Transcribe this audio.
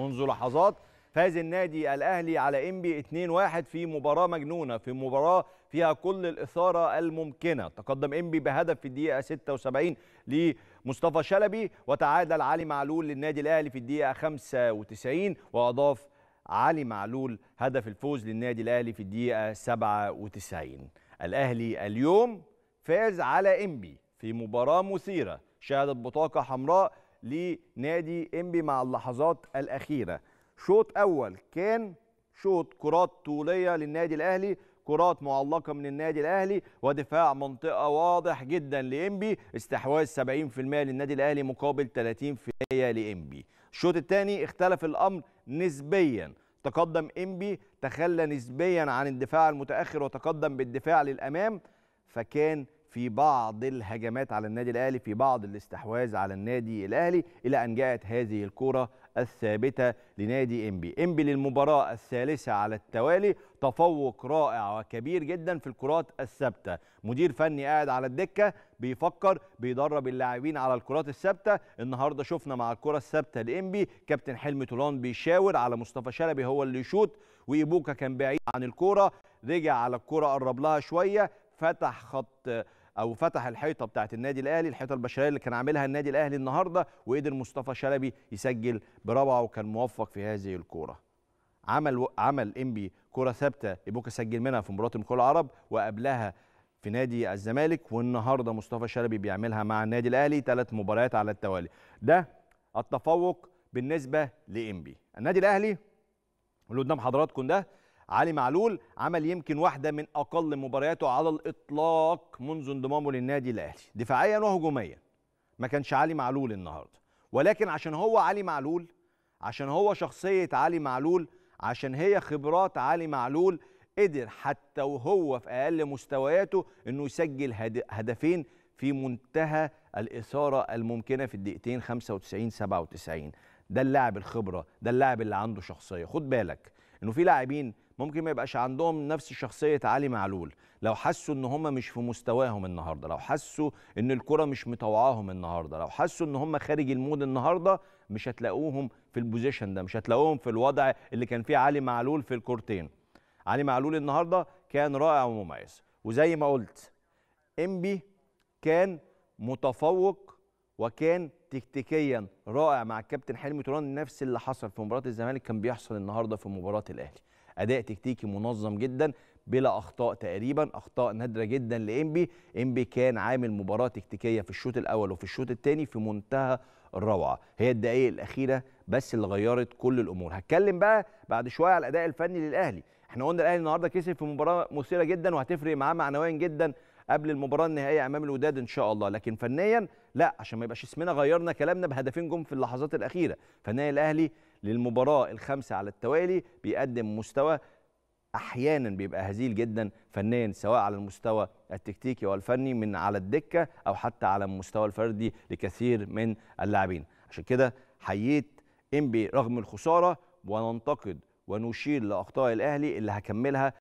منذ لحظات فاز النادي الاهلي على انبي 2-1 في مباراه مجنونه في مباراه فيها كل الاثاره الممكنه تقدم انبي بهدف في الدقيقه 76 لمصطفى شلبي وتعادل علي معلول للنادي الاهلي في الدقيقه 95 واضاف علي معلول هدف الفوز للنادي الاهلي في الدقيقه 97 الاهلي اليوم فاز على انبي في مباراه مثيره شهدت بطاقه حمراء لنادي انبي مع اللحظات الاخيره شوط اول كان شوط كرات طوليه للنادي الاهلي كرات معلقه من النادي الاهلي ودفاع منطقه واضح جدا لانبي استحواذ 70% للنادي الاهلي مقابل 30% لانبي الشوط الثاني اختلف الامر نسبيا تقدم انبي تخلى نسبيا عن الدفاع المتاخر وتقدم بالدفاع للامام فكان في بعض الهجمات على النادي الاهلي في بعض الاستحواذ على النادي الاهلي الى ان جاءت هذه الكره الثابته لنادي انبي انبي للمباراه الثالثه على التوالي تفوق رائع وكبير جدا في الكرات الثابته مدير فني قاعد على الدكه بيفكر بيدرب اللاعبين على الكرات الثابته النهارده شفنا مع الكره الثابته لانبي كابتن حلمي طولان بيشاور على مصطفى شلبي هو اللي يشوط وايبوكا كان بعيد عن الكوره رجع على الكوره قرب لها شويه فتح خط او فتح الحيطه بتاعه النادي الاهلي الحيطه البشريه اللي كان عاملها النادي الاهلي النهارده وقدر مصطفى شلبي يسجل برابعه وكان موفق في هذه الكوره عمل عمل انبي كره ثابته ايبوكا سجل منها في مباراه المخول العرب وقبلها في نادي الزمالك والنهارده مصطفى شلبي بيعملها مع النادي الاهلي ثلاث مباريات على التوالي ده التفوق بالنسبه لانبي النادي الاهلي اللي قدام حضراتكم ده علي معلول عمل يمكن واحده من اقل مبارياته على الاطلاق منذ انضمامه للنادي الاهلي دفاعيا وهجوميا ما كانش علي معلول النهارده ولكن عشان هو علي معلول عشان هو شخصيه علي معلول عشان هي خبرات علي معلول قدر حتى وهو في اقل مستوياته انه يسجل هدفين في منتهى الاثاره الممكنه في الدقيقتين 95 97 ده اللاعب الخبره ده اللاعب اللي عنده شخصيه خد بالك انه في لاعبين ممكن ما يبقاش عندهم نفس شخصيه علي معلول لو حسوا ان هم مش في مستواهم النهارده لو حسوا ان الكره مش مطوعاهم النهارده لو حسوا ان هم خارج المود النهارده مش هتلاقوهم في البوزيشن ده مش هتلاقوهم في الوضع اللي كان فيه علي معلول في الكورتين علي معلول النهارده كان رائع ومميز وزي ما قلت امبي كان متفوق وكان تكتيكيا رائع مع الكابتن حلمي تران نفس اللي حصل في مباراه الزمالك كان بيحصل النهارده في مباراه الاهلي اداء تكتيكي منظم جدا بلا اخطاء تقريبا اخطاء نادره جدا لامبي انبي كان عامل مباراه تكتيكيه في الشوط الاول وفي الشوط الثاني في منتهى الروعه هي الدقائق الاخيره بس اللي غيرت كل الامور هتكلم بقى بعد شويه على الاداء الفني للاهلي احنا قلنا الاهلي النهارده كسب في مباراه مثيره جدا وهتفرق معاه معنويا جدا قبل المباراه النهائيه امام الوداد ان شاء الله لكن فنيا لا عشان ما يبقاش اسمنا غيرنا كلامنا بهدفين جم في اللحظات الاخيره فنيا الاهلي للمباراه الخامسه على التوالي بيقدم مستوى احيانا بيبقى هزيل جدا فنيا سواء على المستوى التكتيكي والفني من على الدكه او حتى على المستوى الفردي لكثير من اللاعبين عشان كده حييت انبي رغم الخساره وننتقد ونشير لاخطاء الاهلي اللي هكملها